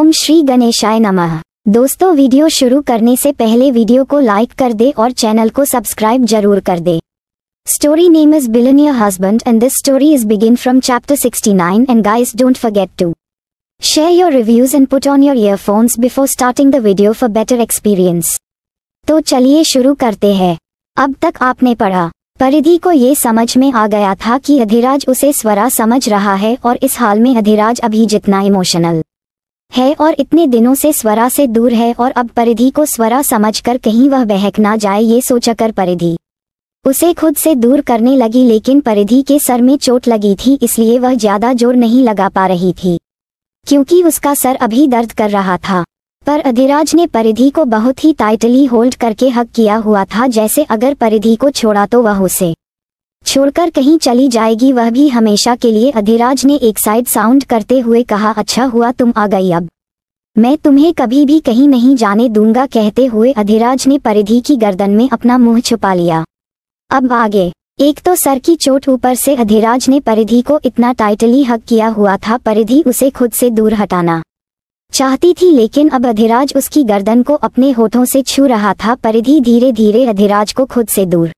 ओम श्री गणेशाय नमः दोस्तों वीडियो शुरू करने से पहले वीडियो को लाइक कर दे और चैनल को सब्सक्राइब जरूर कर दे story name is villain your husband and this story is begin from chapter sixty nine and guys don't forget to share your reviews and put on your earphones before starting the video for better experience तो चलिए शुरू करते हैं अब तक आपने पढ़ा परिधि को ये समझ में आ गया था कि अधिराज उसे स्वरा समझ रहा है और इस हाल में अधिराज अभी जितना इमोशनल है और इतने दिनों से स्वरा से दूर है और अब परिधि को स्वरा समझकर कहीं वह बहक ना जाए ये सोचकर परिधि उसे खुद से दूर करने लगी लेकिन परिधि के सर में चोट लगी थी इसलिए वह ज्यादा जोर नहीं लगा पा रही थी क्योंकि उसका सर अभी दर्द कर रहा था पर अधिराज ने परिधि को बहुत ही टाइटली होल्ड करके हक किया हुआ था जैसे अगर परिधि को छोड़ा तो वह उसे छोड़कर कहीं चली जाएगी वह भी हमेशा के लिए अधिराज ने एक साइड साउंड करते हुए कहा अच्छा हुआ तुम आ गई अब मैं तुम्हें कभी भी कहीं नहीं जाने दूंगा कहते हुए अधिराज ने परिधि की गर्दन में अपना मुंह छुपा लिया अब आगे एक तो सर की चोट ऊपर से अधिराज ने परिधि को इतना टाइटली हक किया हुआ था परिधि उसे खुद से दूर हटाना चाहती थी लेकिन अब अधिराज उसकी गर्दन को अपने होठों से छू रहा था परिधि धीरे धीरे अधिराज को खुद से दूर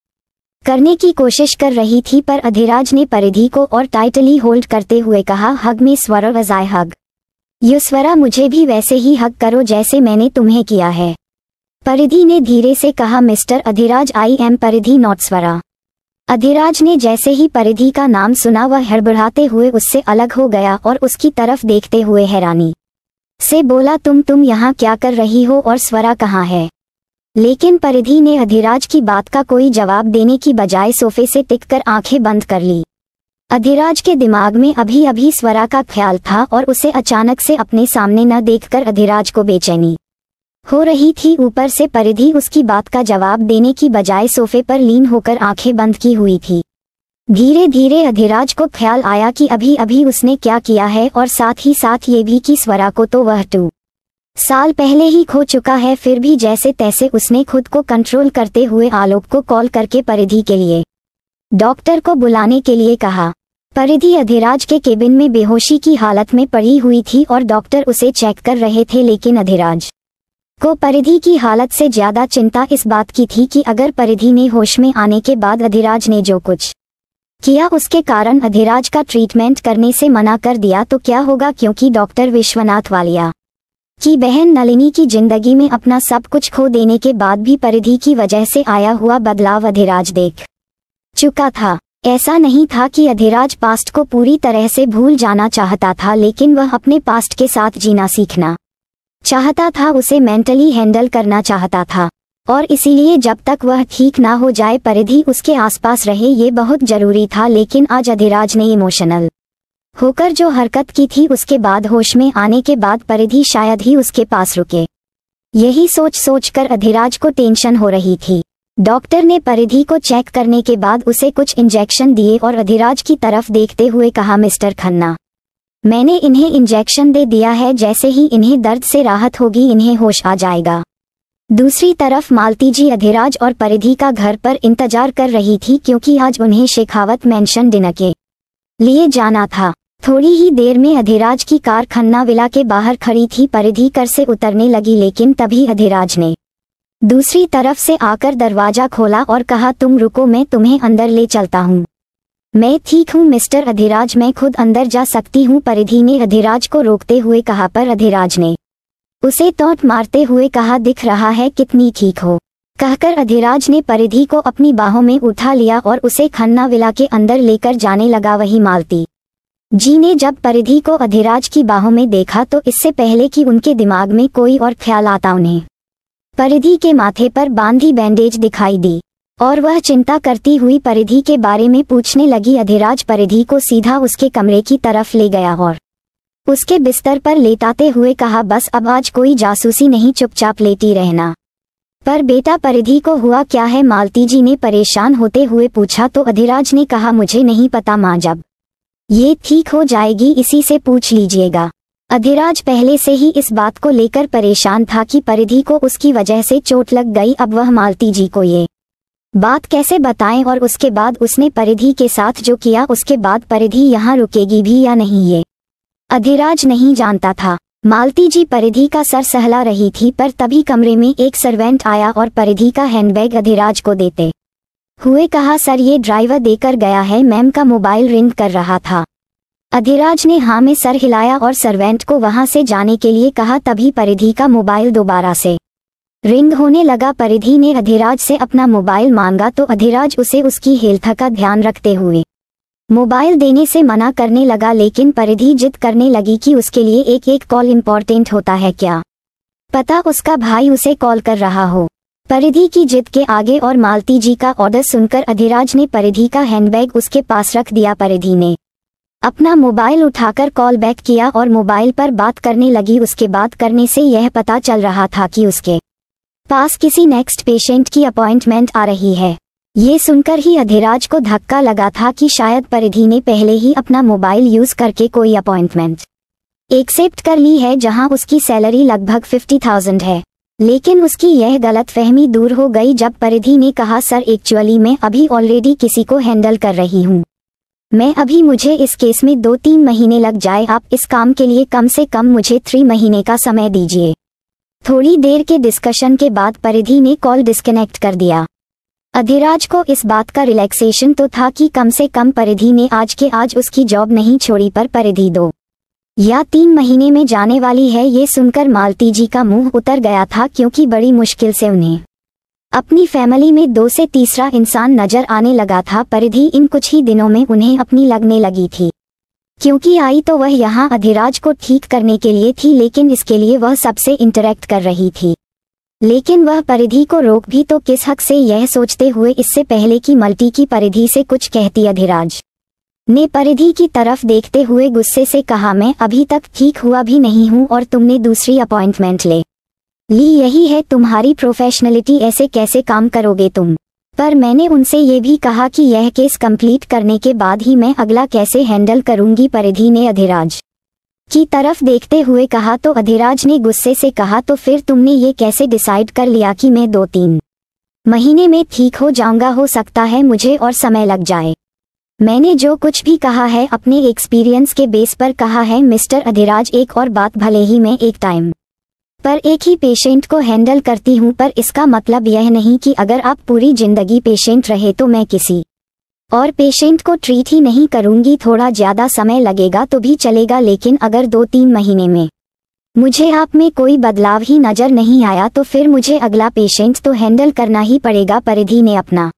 करने की कोशिश कर रही थी पर अधिराज ने परिधि को और टाइटली होल्ड करते हुए कहा हग में स्वर वजाय हग यु स्वरा मुझे भी वैसे ही हक करो जैसे मैंने तुम्हें किया है परिधि ने धीरे से कहा mister Adhiraj I am Paridhi not Swara Adhiraj ने जैसे ही परिधि का नाम सुना वह हड़बड़ाते हुए उससे अलग हो गया और उसकी तरफ देखते हुए हैरानी से बोला तुम तुम यहाँ क्या कर रही हो और स्वरा कहाँ है लेकिन परिधि ने अधिराज की बात का कोई जवाब देने की बजाय सोफे से टिक कर आंखें बंद कर ली अधिराज के दिमाग में अभी अभी स्वरा का ख्याल था और उसे अचानक से अपने सामने न देखकर अधिराज को बेचैनी हो रही थी ऊपर से परिधि उसकी बात का जवाब देने की बजाय सोफे पर लीन होकर आंखें बंद की हुई थी धीरे धीरे अधिराज को ख्याल आया कि अभी अभी उसने क्या किया है और साथ ही साथ ये भी कि स्वरा को तो वह टू साल पहले ही खो चुका है फिर भी जैसे तैसे उसने खुद को कंट्रोल करते हुए आलोक को कॉल करके परिधि के लिए डॉक्टर को बुलाने के लिए कहा परिधि अधिराज के केबिन में बेहोशी की हालत में पड़ी हुई थी और डॉक्टर उसे चेक कर रहे थे लेकिन अधिराज को परिधि की हालत से ज्यादा चिंता इस बात की थी कि अगर परिधि ने होश में आने के बाद अधिराज ने जो कुछ किया उसके कारण अधिराज का ट्रीटमेंट करने से मना कर दिया तो क्या होगा क्योंकि डॉक्टर विश्वनाथ वालिया कि बहन नलिनी की जिंदगी में अपना सब कुछ खो देने के बाद भी परिधि की वजह से आया हुआ बदलाव अधिराज देख चुका था ऐसा नहीं था कि अधिराज पास्ट को पूरी तरह से भूल जाना चाहता था लेकिन वह अपने पास्ट के साथ जीना सीखना चाहता था उसे मेंटली हैंडल करना चाहता था और इसीलिए जब तक वह ठीक ना हो जाए परिधि उसके आसपास रहे ये बहुत जरूरी था लेकिन आज अधिराज ने इमोशनल होकर जो हरकत की थी उसके बाद होश में आने के बाद परिधि शायद ही उसके पास रुके यही सोच सोच कर अधिराज को टेंशन हो रही थी डॉक्टर ने परिधि को चेक करने के बाद उसे कुछ इंजेक्शन दिए और अधिराज की तरफ देखते हुए कहा मिस्टर खन्ना मैंने इन्हें इंजेक्शन दे दिया है जैसे ही इन्हें दर्द से राहत होगी इन्हें होश आ जाएगा दूसरी तरफ मालती जी अधिराज और परिधि का घर पर इंतजार कर रही थी क्योंकि आज उन्हें शेखावत मेंशन डिनके के लिए जाना था थोड़ी ही देर में अधिराज की कार खन्ना विला के बाहर खड़ी थी परिधि कर से उतरने लगी लेकिन तभी अधिराज ने दूसरी तरफ से आकर दरवाजा खोला और कहा तुम रुको मैं तुम्हें अंदर ले चलता हूँ मैं ठीक हूँ मिस्टर अधिराज मैं खुद अंदर जा सकती हूँ परिधि ने अधिराज को रोकते हुए कहा पर अधिराज ने उसे तोट मारते हुए कहा दिख रहा है कितनी ठीक हो कहकर अधिराज ने परिधि को अपनी बाहों में उठा लिया और उसे खन्ना विला के अंदर लेकर जाने लगा वही मालती जी ने जब परिधि को अधिराज की बाहों में देखा तो इससे पहले कि उनके दिमाग में कोई और ख्याल आता उन्हें परिधि के माथे पर बांधी बैंडेज दिखाई दी और वह चिंता करती हुई परिधि के बारे में पूछने लगी अधिराज परिधि को सीधा उसके कमरे की तरफ ले गया और उसके बिस्तर पर लेटाते हुए कहा बस अब आज कोई जासूसी नहीं चुपचाप लेती रहना पर बेटा परिधि को हुआ क्या है मालती जी ने परेशान होते हुए पूछा तो अधिराज ने कहा मुझे नहीं पता माँ जब ये ठीक हो जाएगी इसी से पूछ लीजिएगा अधिराज पहले से ही इस बात को लेकर परेशान था कि परिधि को उसकी वजह से चोट लग गई अब वह मालती जी को ये बात कैसे बताएं और उसके बाद उसने परिधि के साथ जो किया उसके बाद परिधि यहाँ रुकेगी भी या नहीं ये अधिराज नहीं जानता था मालती जी परिधि का सर सहला रही थी पर तभी कमरे में एक सर्वेंट आया और परिधि का हैंडबैग अधिराज को देते हुए कहा सर ये ड्राइवर देकर गया है मैम का मोबाइल रिंग कर रहा था अधिराज ने हाँ में सर हिलाया और सर्वेंट को वहां से जाने के लिए कहा तभी परिधि का मोबाइल दोबारा से रिंग होने लगा परिधि ने अधिराज से अपना मोबाइल मांगा तो अधिराज उसे उसकी हेल्थ का ध्यान रखते हुए मोबाइल देने से मना करने लगा लेकिन परिधि जिद करने लगी कि उसके लिए एक एक कॉल इम्पॉर्टेंट होता है क्या पता उसका भाई उसे कॉल कर रहा हो परिधि की जिद के आगे और मालती जी का ऑर्डर सुनकर अधिराज ने परिधि का हैंडबैग उसके पास रख दिया परिधि ने अपना मोबाइल उठाकर कॉल बैक किया और मोबाइल पर बात करने लगी उसके बात करने से यह पता चल रहा था कि उसके पास किसी नेक्स्ट पेशेंट की अपॉइंटमेंट आ रही है ये सुनकर ही अधिराज को धक्का लगा था कि शायद परिधि ने पहले ही अपना मोबाइल यूज करके कोई अपॉइंटमेंट एक्सेप्ट कर ली है जहां उसकी सैलरी लगभग फिफ्टी थाउजेंड है लेकिन उसकी यह गलत फहमी दूर हो गई जब परिधि ने कहा सर एक्चुअली मैं अभी ऑलरेडी किसी को हैंडल कर रही हूँ मैं अभी मुझे इस केस में दो तीन महीने लग जाए आप इस काम के लिए कम से कम मुझे थ्री महीने का समय दीजिए थोड़ी देर के डिस्कशन के बाद परिधि ने कॉल डिस्कनेक्ट कर दिया अधिराज को इस बात का रिलैक्सेशन तो था कि कम से कम परिधि ने आज के आज उसकी जॉब नहीं छोड़ी पर परिधि दो या तीन महीने में जाने वाली है ये सुनकर मालती जी का मुंह उतर गया था क्योंकि बड़ी मुश्किल से उन्हें अपनी फैमिली में दो से तीसरा इंसान नजर आने लगा था परिधि इन कुछ ही दिनों में उन्हें अपनी लगने लगी थी क्योंकि आई तो वह यहाँ अधिराज को ठीक करने के लिए थी लेकिन इसके लिए वह सबसे इंटरेक्ट कर रही थी लेकिन वह परिधि को रोक भी तो किस हक से यह सोचते हुए इससे पहले कि मल्टी की परिधि से कुछ कहती अधिराज ने परिधि की तरफ देखते हुए गुस्से से कहा मैं अभी तक ठीक हुआ भी नहीं हूं और तुमने दूसरी अपॉइंटमेंट ले ली यही है तुम्हारी प्रोफेशनलिटी ऐसे कैसे काम करोगे तुम पर मैंने उनसे ये भी कहा कि यह केस कंप्लीट करने के बाद ही मैं अगला कैसे हैंडल करूंगी परिधि ने अधिराज की तरफ देखते हुए कहा तो अधिराज ने गुस्से से कहा तो फिर तुमने ये कैसे डिसाइड कर लिया कि मैं दो तीन महीने में ठीक हो जाऊंगा हो सकता है मुझे और समय लग जाए मैंने जो कुछ भी कहा है अपने एक्सपीरियंस के बेस पर कहा है मिस्टर अधिराज एक और बात भले ही मैं एक टाइम पर एक ही पेशेंट को हैंडल करती हूँ पर इसका मतलब यह नहीं कि अगर आप पूरी जिंदगी पेशेंट रहे तो मैं किसी और पेशेंट को ट्रीट ही नहीं करूँगी थोड़ा ज़्यादा समय लगेगा तो भी चलेगा लेकिन अगर दो तीन महीने में मुझे आप में कोई बदलाव ही नज़र नहीं आया तो फिर मुझे अगला पेशेंट तो हैंडल करना ही पड़ेगा परिधि ने अपना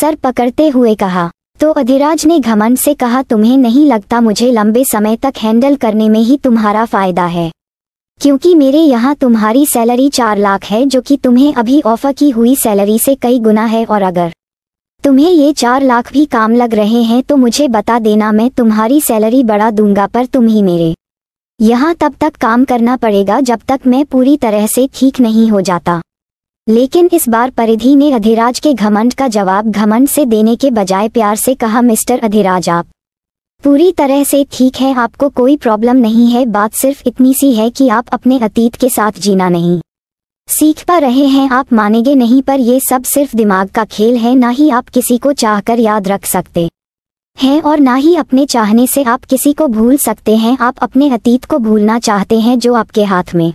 सर पकड़ते हुए कहा तो अधिराज ने घमंड से कहा तुम्हें नहीं लगता मुझे लंबे समय तक हैंडल करने में ही तुम्हारा फायदा है क्योंकि मेरे यहाँ तुम्हारी सैलरी चार लाख है जो कि तुम्हें अभी ऑफर की हुई सैलरी से कई गुना है और अगर तुम्हें ये चार लाख भी काम लग रहे हैं तो मुझे बता देना मैं तुम्हारी सैलरी बढ़ा दूंगा पर तुम ही मेरे यहाँ तब तक काम करना पड़ेगा जब तक मैं पूरी तरह से ठीक नहीं हो जाता लेकिन इस बार परिधि ने अधिराज के घमंड का जवाब घमंड से देने के बजाय प्यार से कहा मिस्टर अधिराज आप पूरी तरह से ठीक है आपको कोई प्रॉब्लम नहीं है बात सिर्फ इतनी सी है कि आप अपने अतीत के साथ जीना नहीं सीख पा रहे हैं आप मानेंगे नहीं पर ये सब सिर्फ दिमाग का खेल है ना ही आप किसी को चाहकर याद रख सकते हैं और ना ही अपने चाहने से आप किसी को भूल सकते हैं आप अपने अतीत को भूलना चाहते हैं जो आपके हाथ में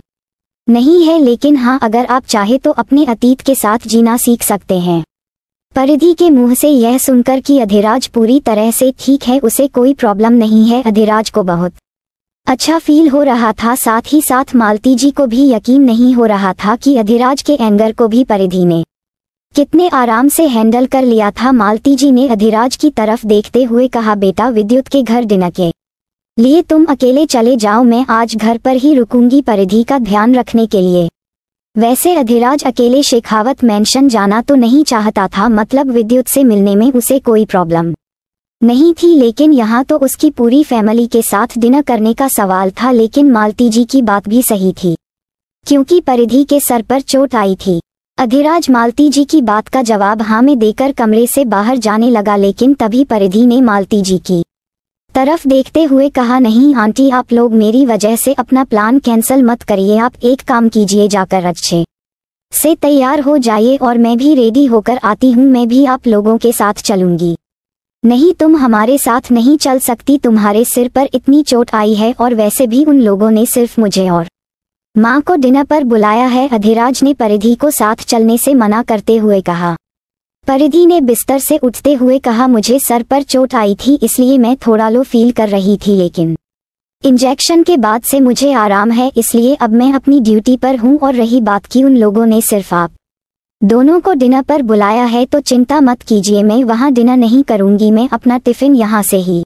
नहीं है लेकिन हाँ अगर आप चाहे तो अपने अतीत के साथ जीना सीख सकते हैं परिधि के मुंह से यह सुनकर कि अधिराज पूरी तरह से ठीक है उसे कोई प्रॉब्लम नहीं है अधिराज को बहुत अच्छा फील हो रहा था साथ ही साथ मालती जी को भी यकीन नहीं हो रहा था कि अधिराज के एंगर को भी परिधि ने कितने आराम से हैंडल कर लिया था मालती जी ने अधिराज की तरफ देखते हुए कहा बेटा विद्युत के घर डिनके लिए तुम अकेले चले जाओ मैं आज घर पर ही रुकूंगी परिधि का ध्यान रखने के लिए वैसे अधिराज अकेले शेखावत मेंशन जाना तो नहीं चाहता था मतलब विद्युत से मिलने में उसे कोई प्रॉब्लम नहीं थी लेकिन यहाँ तो उसकी पूरी फैमिली के साथ डिनर करने का सवाल था लेकिन मालती जी की बात भी सही थी क्योंकि परिधि के सर पर चोट आई थी अधिराज मालती जी की बात का जवाब हाँ में देकर कमरे से बाहर जाने लगा लेकिन तभी परिधि ने मालती जी की तरफ देखते हुए कहा नहीं आंटी आप लोग मेरी वजह से अपना प्लान कैंसिल मत करिए आप एक काम कीजिए जाकर अच्छे से तैयार हो जाइए और मैं भी रेडी होकर आती हूँ मैं भी आप लोगों के साथ चलूंगी नहीं तुम हमारे साथ नहीं चल सकती तुम्हारे सिर पर इतनी चोट आई है और वैसे भी उन लोगों ने सिर्फ मुझे और माँ को डिनर पर बुलाया है अधिराज ने परिधि को साथ चलने से मना करते हुए कहा परिधि ने बिस्तर से उठते हुए कहा मुझे सर पर चोट आई थी इसलिए मैं थोड़ा लो फील कर रही थी लेकिन इंजेक्शन के बाद से मुझे आराम है इसलिए अब मैं अपनी ड्यूटी पर हूँ और रही बात की उन लोगों ने सिर्फ आप दोनों को डिनर पर बुलाया है तो चिंता मत कीजिए मैं वहाँ डिनर नहीं करूँगी मैं अपना टिफिन यहाँ से ही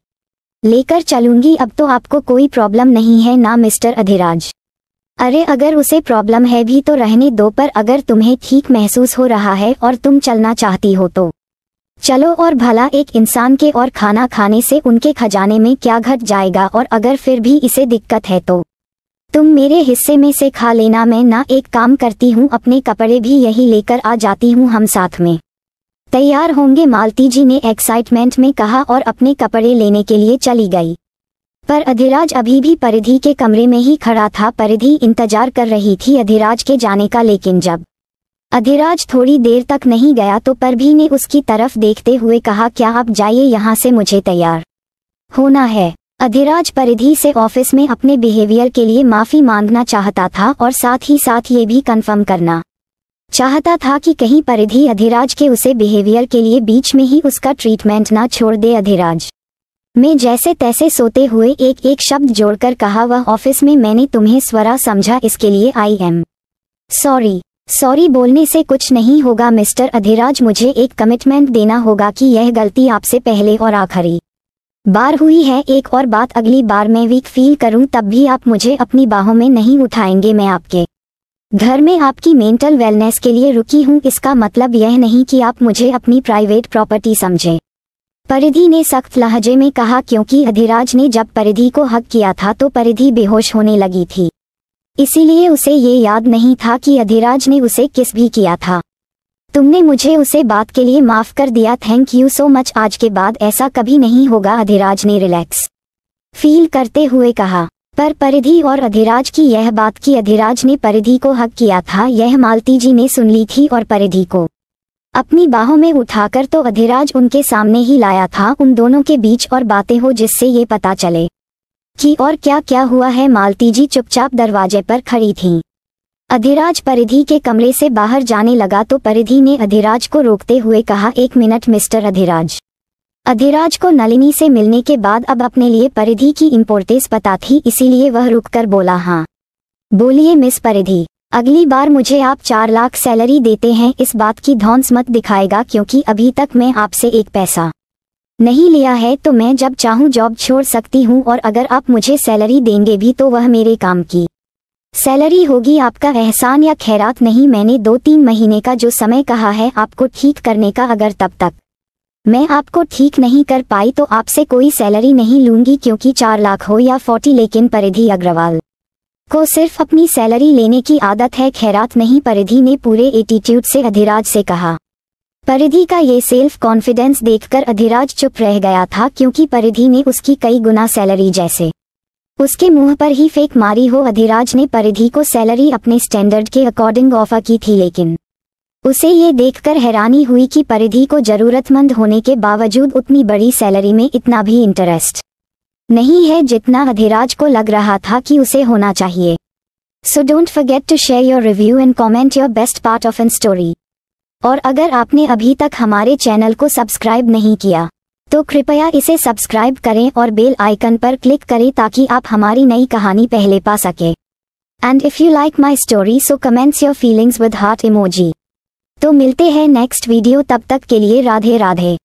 लेकर चलूंगी अब तो आपको कोई प्रॉब्लम नहीं है ना मिस्टर अधिराज अरे अगर उसे प्रॉब्लम है भी तो रहने दो पर अगर तुम्हें ठीक महसूस हो रहा है और तुम चलना चाहती हो तो चलो और भला एक इंसान के और खाना खाने से उनके खजाने में क्या घट जाएगा और अगर फिर भी इसे दिक्कत है तो तुम मेरे हिस्से में से खा लेना मैं ना एक काम करती हूँ अपने कपड़े भी यही लेकर आ जाती हूँ हम साथ में तैयार होंगे मालती जी ने एक्साइटमेंट में कहा और अपने कपड़े लेने के लिए चली गई पर अधिराज अभी भी परिधि के कमरे में ही खड़ा था परिधि इंतजार कर रही थी अधिराज के जाने का लेकिन जब अधिराज थोड़ी देर तक नहीं गया तो भी ने उसकी तरफ देखते हुए कहा क्या आप जाइए यहाँ से मुझे तैयार होना है अधिराज परिधि से ऑफिस में अपने बिहेवियर के लिए माफ़ी मांगना चाहता था और साथ ही साथ ये भी कन्फर्म करना चाहता था कि कहीं परिधि अधिराज के उसे बिहेवियर के लिए बीच में ही उसका ट्रीटमेंट ना छोड़ दे अधिराज मैं जैसे तैसे सोते हुए एक एक शब्द जोड़कर कहा वह ऑफिस में मैंने तुम्हें स्वरा समझा इसके लिए आई एम सॉरी सॉरी बोलने से कुछ नहीं होगा मिस्टर अधिराज मुझे एक कमिटमेंट देना होगा कि यह गलती आपसे पहले और आखिरी बार हुई है एक और बात अगली बार मैं वीक फील करूं तब भी आप मुझे अपनी बाहों में नहीं उठाएंगे मैं आपके घर में आपकी मेंटल वेलनेस के लिए रुकी हूं इसका मतलब यह नहीं कि आप मुझे अपनी प्राइवेट प्रॉपर्टी समझें परिधि ने सख्त लहजे में कहा क्योंकि अधिराज ने जब परिधि को हक किया था तो परिधि बेहोश होने लगी थी इसीलिए उसे ये याद नहीं था कि अधिराज ने उसे किस भी किया था तुमने मुझे उसे बात के लिए माफ कर दिया थैंक यू सो मच आज के बाद ऐसा कभी नहीं होगा अधिराज ने रिलैक्स फील करते हुए कहा पर परिधि और अधिराज की यह बात कि अधिराज ने परिधि को हक किया था यह मालती जी ने सुन ली थी और परिधि को अपनी बाहों में उठाकर तो अधिराज उनके सामने ही लाया था उन दोनों के बीच और बातें हो जिससे ये पता चले कि और क्या क्या हुआ है मालती जी चुपचाप दरवाजे पर खड़ी थीं। अधिराज परिधि के कमरे से बाहर जाने लगा तो परिधि ने अधिराज को रोकते हुए कहा एक मिनट मिस्टर अधिराज अधिराज को नलिनी से मिलने के बाद अब अपने लिए परिधि की इम्पोर्टेंस पता थी इसीलिए वह रुककर बोला हाँ बोलिए मिस परिधि अगली बार मुझे आप चार लाख सैलरी देते हैं इस बात की धौंस मत दिखाएगा क्योंकि अभी तक मैं आपसे एक पैसा नहीं लिया है तो मैं जब चाहूँ जॉब छोड़ सकती हूँ और अगर आप मुझे सैलरी देंगे भी तो वह मेरे काम की सैलरी होगी आपका एहसान या खैरात नहीं मैंने दो तीन महीने का जो समय कहा है आपको ठीक करने का अगर तब तक मैं आपको ठीक नहीं कर पाई तो आपसे कोई सैलरी नहीं लूंगी क्योंकि चार लाख हो या फोर्टी लेकिन परिधि अग्रवाल को सिर्फ अपनी सैलरी लेने की आदत है खैरात नहीं परिधि ने पूरे एटीट्यूड से अधिराज से कहा परिधि का ये सेल्फ कॉन्फिडेंस देखकर अधिराज चुप रह गया था क्योंकि परिधि ने उसकी कई गुना सैलरी जैसे उसके मुंह पर ही फेंक मारी हो अधिराज ने परिधि को सैलरी अपने स्टैंडर्ड के अकॉर्डिंग ऑफर की थी लेकिन उसे ये देखकर हैरानी हुई कि परिधि को जरूरतमंद होने के बावजूद उतनी बड़ी सैलरी में इतना भी इंटरेस्ट नहीं है जितना अधिराज को लग रहा था कि उसे होना चाहिए so don't forget to share your review and comment your best part of an story और अगर आपने अभी तक हमारे चैनल को सब्सक्राइब नहीं किया तो कृपया इसे सब्सक्राइब करें और बेल आइकन पर क्लिक करें ताकि आप हमारी नई कहानी पहले पा सकें and if you like my story so comments your feelings with heart emoji तो मिलते हैं नेक्स्ट वीडियो तब तक के लिए राधे राधे